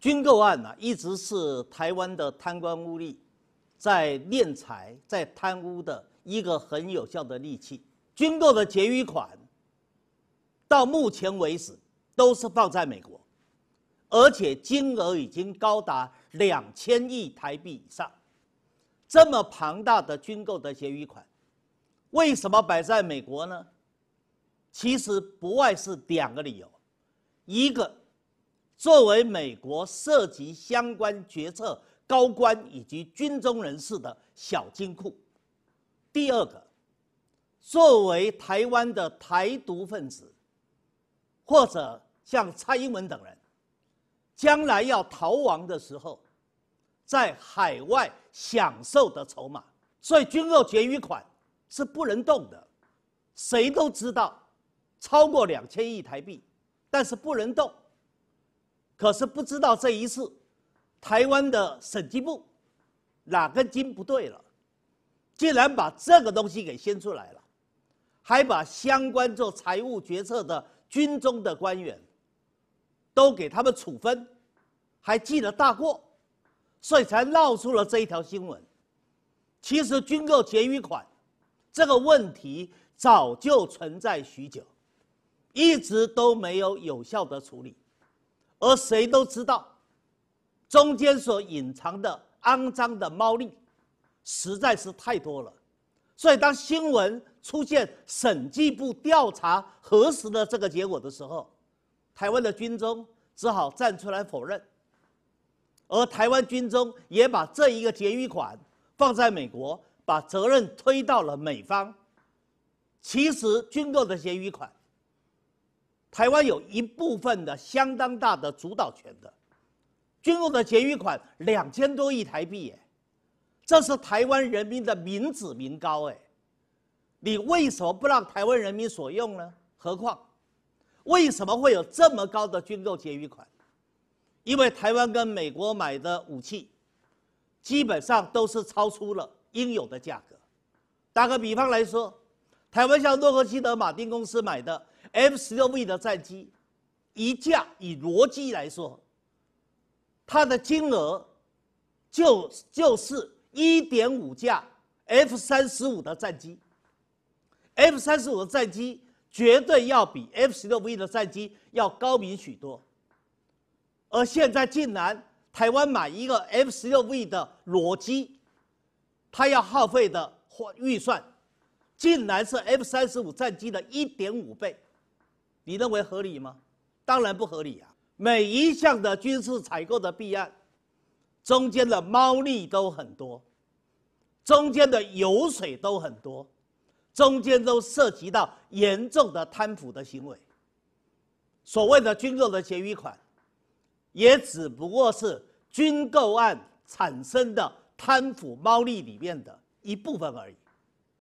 军购案啊，一直是台湾的贪官污吏在敛财、在贪污的一个很有效的利器。军购的结余款到目前为止都是放在美国，而且金额已经高达两千亿台币以上。这么庞大的军购的结余款，为什么摆在美国呢？其实不外是两个理由，一个。作为美国涉及相关决策高官以及军中人士的小金库，第二个，作为台湾的台独分子或者像蔡英文等人，将来要逃亡的时候，在海外享受的筹码。所以军购结余款是不能动的，谁都知道，超过两千亿台币，但是不能动。可是不知道这一次，台湾的审计部哪根筋不对了，竟然把这个东西给掀出来了，还把相关做财务决策的军中的官员，都给他们处分，还记了大过，所以才闹出了这一条新闻。其实军购结余款这个问题早就存在许久，一直都没有有效的处理。而谁都知道，中间所隐藏的肮脏的猫腻，实在是太多了。所以，当新闻出现审计部调查核实的这个结果的时候，台湾的军中只好站出来否认。而台湾军中也把这一个结余款放在美国，把责任推到了美方。其实，军购的结余款。台湾有一部分的相当大的主导权的军购的结余款两千多亿台币哎，这是台湾人民的民脂民膏哎，你为什么不让台湾人民所用呢？何况，为什么会有这么高的军购结余款？因为台湾跟美国买的武器，基本上都是超出了应有的价格。打个比方来说。台湾向洛克希德马丁公司买的 F 十六 V 的战机，一架以裸机来说，它的金额就就是一点五架 F 三十五的战机。F 三十五的战机绝对要比 F 十六 V 的战机要高明许多。而现在竟然台湾买一个 F 十六 V 的裸机，它要耗费的花预算。竟然是 F 三十五战机的一点五倍，你认为合理吗？当然不合理啊！每一项的军事采购的弊案，中间的猫腻都很多，中间的油水都很多，中间都涉及到严重的贪腐的行为。所谓的军购的结余款，也只不过是军购案产生的贪腐猫腻里面的一部分而已。